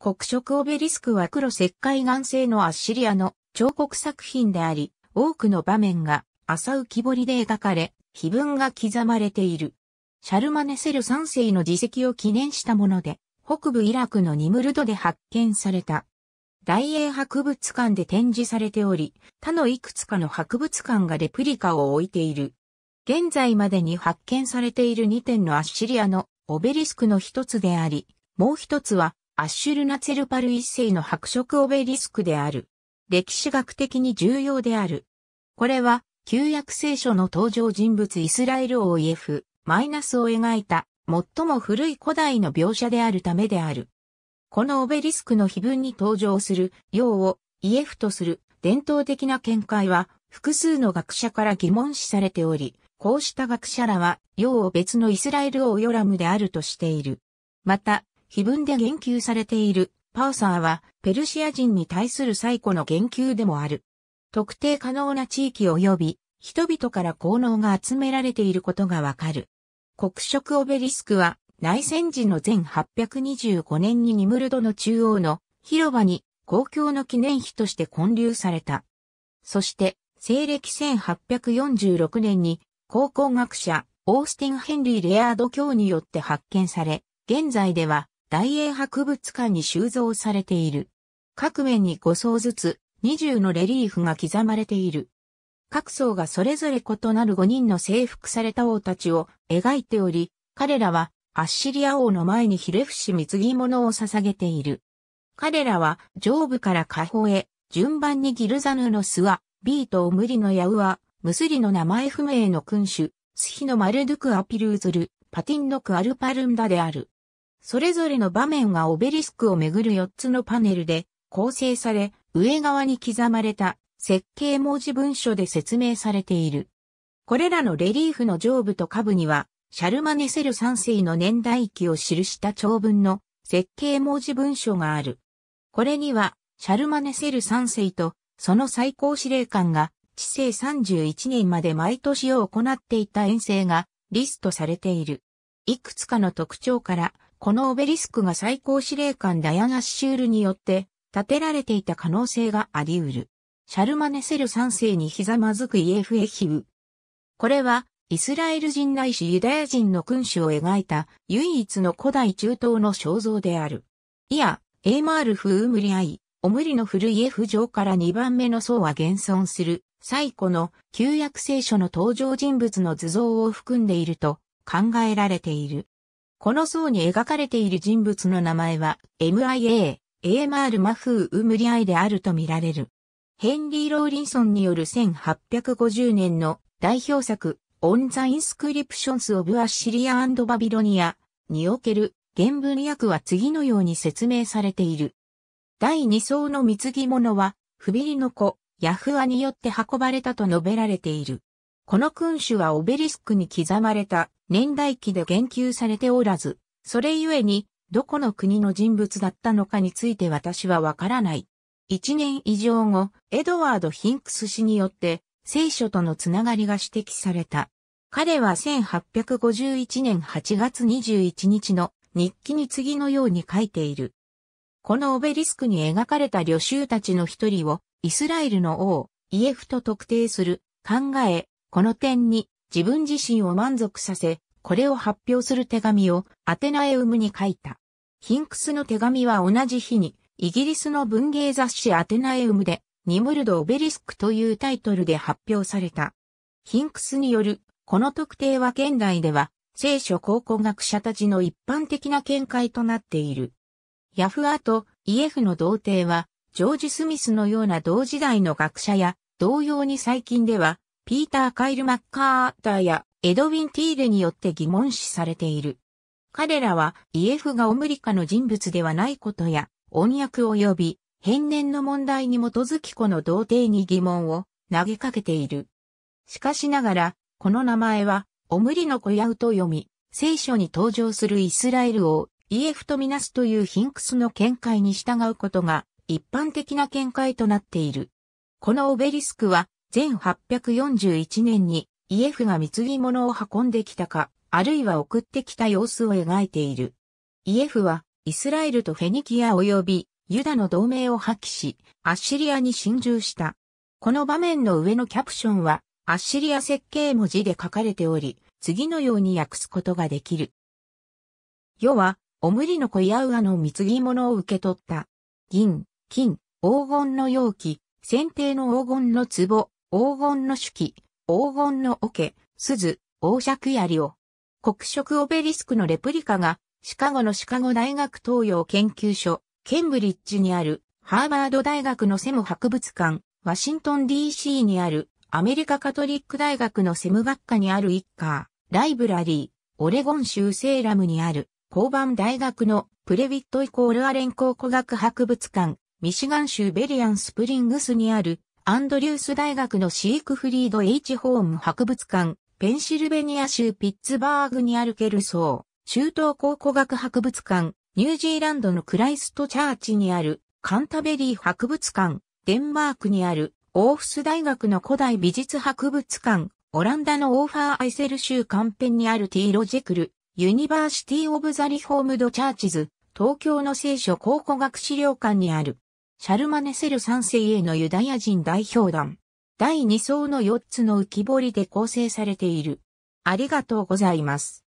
黒色オベリスクは黒石灰岩製のアッシリアの彫刻作品であり、多くの場面が浅浮き彫りで描かれ、碑文が刻まれている。シャルマネセル3世の自責を記念したもので、北部イラクのニムルドで発見された。大英博物館で展示されており、他のいくつかの博物館がレプリカを置いている。現在までに発見されている2点のアッシリアのオベリスクの一つであり、もう一つはアッシュルナツェルパル一世の白色オベリスクである。歴史学的に重要である。これは、旧約聖書の登場人物イスラエル王イエフ、マイナスを描いた、最も古い古代の描写であるためである。このオベリスクの碑文に登場する、王をイエフとする伝統的な見解は、複数の学者から疑問視されており、こうした学者らは、世を別のイスラエル王ヨラムであるとしている。また、碑文で言及されているパーサーはペルシア人に対する最古の言及でもある。特定可能な地域及び人々から効能が集められていることがわかる。黒色オベリスクは内戦時の前825年にニムルドの中央の広場に公共の記念碑として建立された。そして西暦1846年に考古学者オースティン・ヘンリー・レアード卿によって発見され、現在では大英博物館に収蔵されている。各面に5層ずつ20のレリーフが刻まれている。各層がそれぞれ異なる5人の征服された王たちを描いており、彼らはアッシリア王の前にひれ伏し貢ぎ物を捧げている。彼らは上部から下方へ順番にギルザヌのスワ、ビートを無理のヤウア、ムスリの名前不明の君主、スヒのマルドゥクアピルーズル、パティンドクアルパルンダである。それぞれの場面がオベリスクをめぐる4つのパネルで構成され、上側に刻まれた設計文字文書で説明されている。これらのレリーフの上部と下部には、シャルマネセル3世の年代記を記した長文の設計文字文書がある。これには、シャルマネセル3世とその最高司令官が治世31年まで毎年を行っていた遠征がリストされている。いくつかの特徴からこのオベリスクが最高司令官ダヤナ・シュールによって建てられていた可能性があり得る。シャルマネセル3世にひざまずくイエフエヒウ。これは、イスラエル人ないしユダヤ人の君主を描いた唯一の古代中東の肖像である。いや、エーマールフ・ウムリアイ、オムリの古イエフ城から2番目の層は現存する、最古の旧約聖書の登場人物の図像を含んでいると考えられている。この層に描かれている人物の名前は MIA、AMR マフー・ウムリアイであるとみられる。ヘンリー・ローリンソンによる1850年の代表作、オン・ザ・インスクリプションズ・オブ・アッシリア・バビロニアにおける原文訳は次のように説明されている。第2層の貢ぎ物は、フビリの子、ヤフアによって運ばれたと述べられている。この君主はオベリスクに刻まれた年代記で言及されておらず、それゆえに、どこの国の人物だったのかについて私はわからない。一年以上後、エドワード・ヒンクス氏によって、聖書とのつながりが指摘された。彼は1851年8月21日の日記に次のように書いている。このオベリスクに描かれた旅衆たちの一人をイスラエルの王、イエフと特定する考え、この点に自分自身を満足させ、これを発表する手紙をアテナエウムに書いた。ヒンクスの手紙は同じ日にイギリスの文芸雑誌アテナエウムでニムルド・オベリスクというタイトルで発表された。ヒンクスによるこの特定は現代では聖書考古学者たちの一般的な見解となっている。ヤフアとイエフの童貞はジョージ・スミスのような同時代の学者や同様に最近ではピーター・カイル・マッカーターやエドウィン・ティーレによって疑問視されている。彼らはイエフがオムリカの人物ではないことや、音訳及び変年の問題に基づきこの童貞に疑問を投げかけている。しかしながら、この名前は、オムリの小ヤウと読み、聖書に登場するイスラエルをイエフとみなすというヒンクスの見解に従うことが一般的な見解となっている。このオベリスクは1841年にイエフが貢ぎ物を運んできたか、あるいは送ってきた様子を描いている。イエフはイスラエルとフェニキア及びユダの同盟を破棄し、アッシリアに侵入した。この場面の上のキャプションは、アッシリア設計文字で書かれており、次のように訳すことができる。世は、オムリの子ヤウアの貢ぎ物を受け取った。銀、金、黄金の容器、剪定の黄金の壺、黄金の手記、黄金の桶、鈴、王爵槍を。黒色オベリスクのレプリカが、シカゴのシカゴ大学東洋研究所、ケンブリッジにある、ハーバード大学のセム博物館、ワシントン DC にある、アメリカカトリック大学のセム学科にある一家、ライブラリー、オレゴン州セーラムにある、交番大学のプレビットイコールアレン考古学博物館、ミシガン州ベリアンスプリングスにあるアンドリュース大学のシークフリード・ H・ ホーム博物館、ペンシルベニア州ピッツバーグにあるケルソー、州東考古学博物館、ニュージーランドのクライストチャーチにあるカンタベリー博物館、デンマークにあるオーフス大学の古代美術博物館、オランダのオーファー・アイセル州カンペンにあるティーロジェクル、ユニバーシティ・オブ・ザ・リフォームド・チャーチズ、東京の聖書考古学資料館にあるシャルマネセル3世へのユダヤ人代表団。第2層の4つの浮き彫りで構成されている。ありがとうございます。